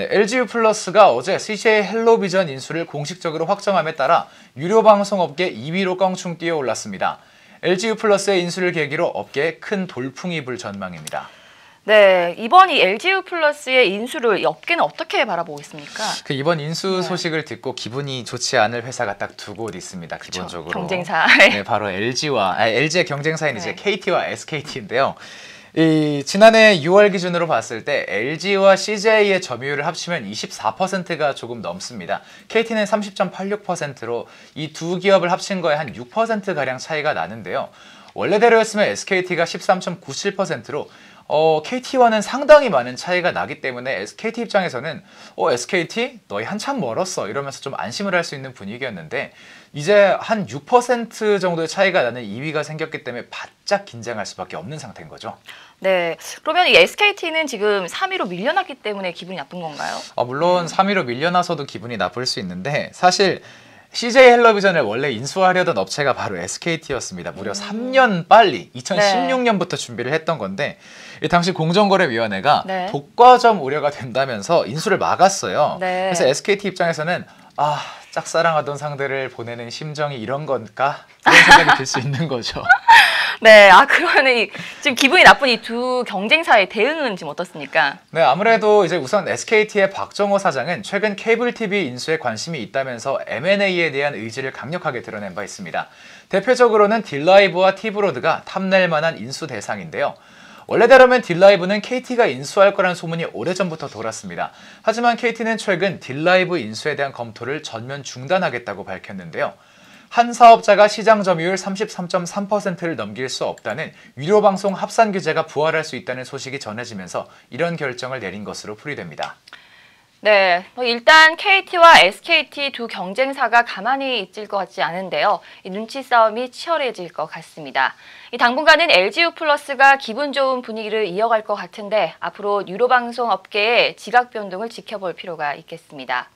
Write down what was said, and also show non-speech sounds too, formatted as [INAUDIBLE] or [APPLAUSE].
LGU 네, 플러스가 어제 CJ 헬로비전 인수를 공식적으로 확정함에 따라 유료 방송업계 2위로 껑충 뛰어 올랐습니다. LGU 플러스의 인수를 계기로 업계에 큰 돌풍이 불 전망입니다. 네, 이번 이 LGU 플러스의 인수를 업계는 어떻게 바라보고 있습니까? 그 이번 인수 네. 소식을 듣고 기분이 좋지 않을 회사가 딱 두 곳 있습니다. 기본적으로 경쟁사. [LAUGHS] 네, 바로 LG와 아니, LG의 경쟁사인 네. 이제 KT와 SKT인데요. 이 지난해 6월 기준으로 봤을 때 LG와 CJ의 점유율을 합치면 24%가 조금 넘습니다. KT는 30.86%로 이 두 기업을 합친 거에 한 6%가량 차이가 나는데요. 원래대로였으면 SKT가 13.97%로 어, KT와는 상당히 많은 차이가 나기 때문에 SKT 입장에서는 어, SKT 너희 한참 멀었어 이러면서 좀 안심을 할 수 있는 분위기였는데 이제 한 6% 정도의 차이가 나는 2위가 생겼기 때문에 바짝 긴장할 수밖에 없는 상태인 거죠. 네. 그러면 이 SKT는 지금 3위로 밀려났기 때문에 기분이 나쁜 건가요? 아, 물론 3위로 밀려나서도 기분이 나쁠 수 있는데 사실 CJ 헬로비전을 원래 인수하려던 업체가 바로 SKT였습니다. 무려 음. 3년 빨리 2016년부터 네. 준비를 했던 건데 당시 공정거래위원회가 네. 독과점 우려가 된다면서 인수를 막았어요. 네. 그래서 SKT 입장에서는 아 짝사랑하던 상대를 보내는 심정이 이런 건가? 이런 생각이 들 수 있는 거죠. 네, 아 그러면 이, 지금 기분이 나쁜 이 두 경쟁사의 대응은 지금 어떻습니까? 네, 아무래도 이제 우선 SKT의 박정호 사장은 최근 케이블 TV 인수에 관심이 있다면서 M&A에 대한 의지를 강력하게 드러낸 바 있습니다. 대표적으로는 딜라이브와 티브로드가 탐낼 만한 인수 대상인데요. 원래대로면 딜라이브는 KT가 인수할 거란 소문이 오래전부터 돌았습니다. 하지만 KT는 최근 딜라이브 인수에 대한 검토를 전면 중단하겠다고 밝혔는데요. 한 사업자가 시장 점유율 33.3%를 넘길 수 없다는 위로방송 합산 규제가 부활할 수 있다는 소식이 전해지면서 이런 결정을 내린 것으로 풀이됩니다. 네, 어, 일단 KT와 SKT 두 경쟁사가 가만히 있을 것 같지 않은데요. 눈치 싸움이 치열해질 것 같습니다. 당분간은 LGU 플러스가 기분 좋은 분위기를 이어갈 것 같은데 앞으로 유로방송 업계의 지각 변동을 지켜볼 필요가 있겠습니다.